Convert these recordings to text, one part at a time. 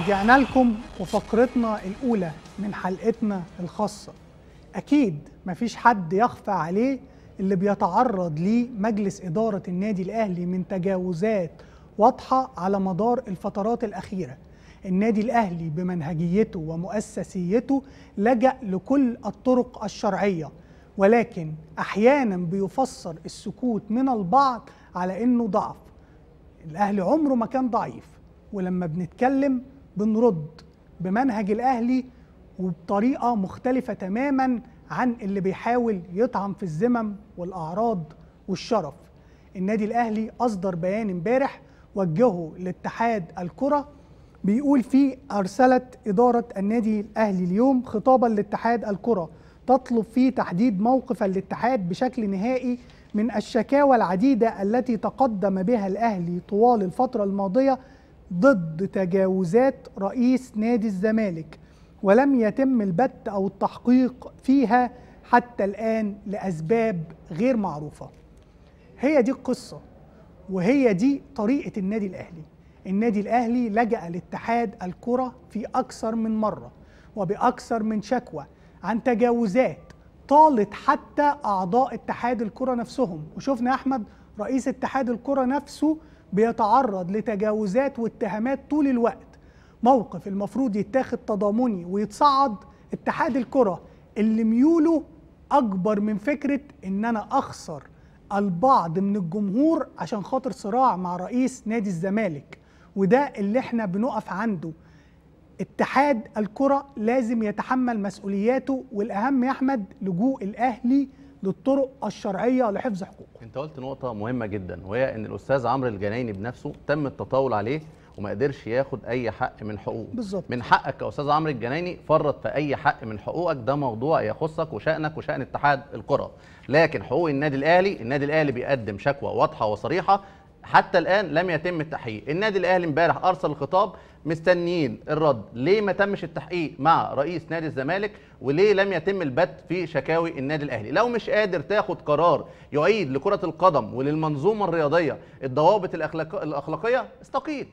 رجعنا لكم وفقرتنا الأولى من حلقتنا الخاصة أكيد مفيش حد يخفى عليه اللي بيتعرض ليه مجلس إدارة النادي الأهلي من تجاوزات واضحة على مدار الفترات الأخيرة النادي الأهلي بمنهجيته ومؤسسيته لجأ لكل الطرق الشرعية ولكن أحيانا بيفسر السكوت من البعض على أنه ضعف الأهلي عمره ما كان ضعيف ولما بنتكلم بنرد بمنهج الاهلي وبطريقه مختلفه تماما عن اللي بيحاول يطعم في الذمم والاعراض والشرف النادي الاهلي اصدر بيان امبارح وجهه لاتحاد الكره بيقول فيه ارسلت اداره النادي الاهلي اليوم خطابا لاتحاد الكره تطلب فيه تحديد موقف الاتحاد بشكل نهائي من الشكاوى العديده التي تقدم بها الاهلي طوال الفتره الماضيه ضد تجاوزات رئيس نادي الزمالك ولم يتم البت أو التحقيق فيها حتى الآن لأسباب غير معروفة هي دي القصة وهي دي طريقة النادي الأهلي النادي الأهلي لجأ لاتحاد الكرة في أكثر من مرة وبأكثر من شكوى عن تجاوزات طالت حتى أعضاء اتحاد الكرة نفسهم وشفنا أحمد رئيس اتحاد الكرة نفسه بيتعرض لتجاوزات واتهامات طول الوقت موقف المفروض يتاخد تضامني ويتصعد اتحاد الكره اللي ميوله اكبر من فكره ان انا اخسر البعض من الجمهور عشان خاطر صراع مع رئيس نادي الزمالك وده اللي احنا بنقف عنده اتحاد الكره لازم يتحمل مسؤولياته والاهم يا احمد لجوء الاهلي للطرق الشرعيه لحفظ حقوقه. انت قلت نقطه مهمه جدا وهي ان الاستاذ عمرو الجنايني بنفسه تم التطاول عليه وما قدرش ياخد اي حق من حقوقه بالظبط من حقك يا استاذ عمرو الجنايني فرط في اي حق من حقوقك ده موضوع يخصك وشانك وشان اتحاد الكره، لكن حقوق النادي الاهلي النادي الاهلي بيقدم شكوى واضحه وصريحه حتى الان لم يتم التحقيق النادي الاهلي امبارح ارسل الخطاب مستنيين الرد ليه ما تمش التحقيق مع رئيس نادي الزمالك وليه لم يتم البت في شكاوي النادي الاهلي لو مش قادر تاخد قرار يعيد لكره القدم وللمنظومه الرياضيه الضوابط الاخلاقيه استقيل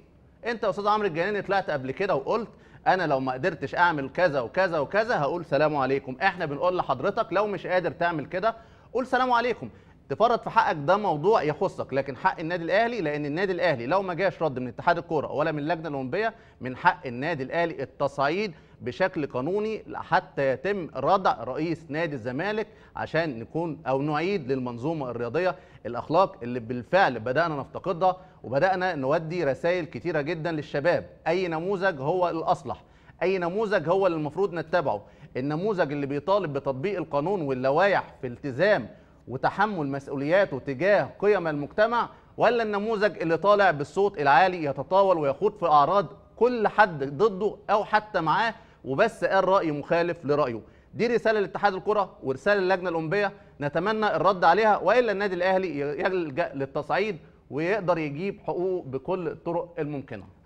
انت يا استاذ عمرو الجناني طلعت قبل كده وقلت انا لو ما قدرتش اعمل كذا وكذا وكذا هقول سلام عليكم احنا بنقول لحضرتك لو مش قادر تعمل كده قول سلام عليكم تفرط في حقك ده موضوع يخصك لكن حق النادي الاهلي لان النادي الاهلي لو ما جاش رد من اتحاد الكوره ولا من اللجنه الاولمبيه من حق النادي الاهلي التصعيد بشكل قانوني حتى يتم ردع رئيس نادي الزمالك عشان نكون او نعيد للمنظومه الرياضيه الاخلاق اللي بالفعل بدانا نفتقدها وبدانا نودي رسائل كتيره جدا للشباب اي نموذج هو الاصلح اي نموذج هو اللي المفروض نتبعه النموذج اللي بيطالب بتطبيق القانون واللوائح في التزام وتحمل مسؤولياته تجاه قيم المجتمع ولا النموذج اللي طالع بالصوت العالي يتطاول ويخوض في اعراض كل حد ضده او حتى معاه وبس قال راي مخالف لرايه دي رساله لاتحاد الكره ورساله للجنه الاولمبيه نتمنى الرد عليها والا النادي الاهلي يلجا للتصعيد ويقدر يجيب حقوقه بكل الطرق الممكنه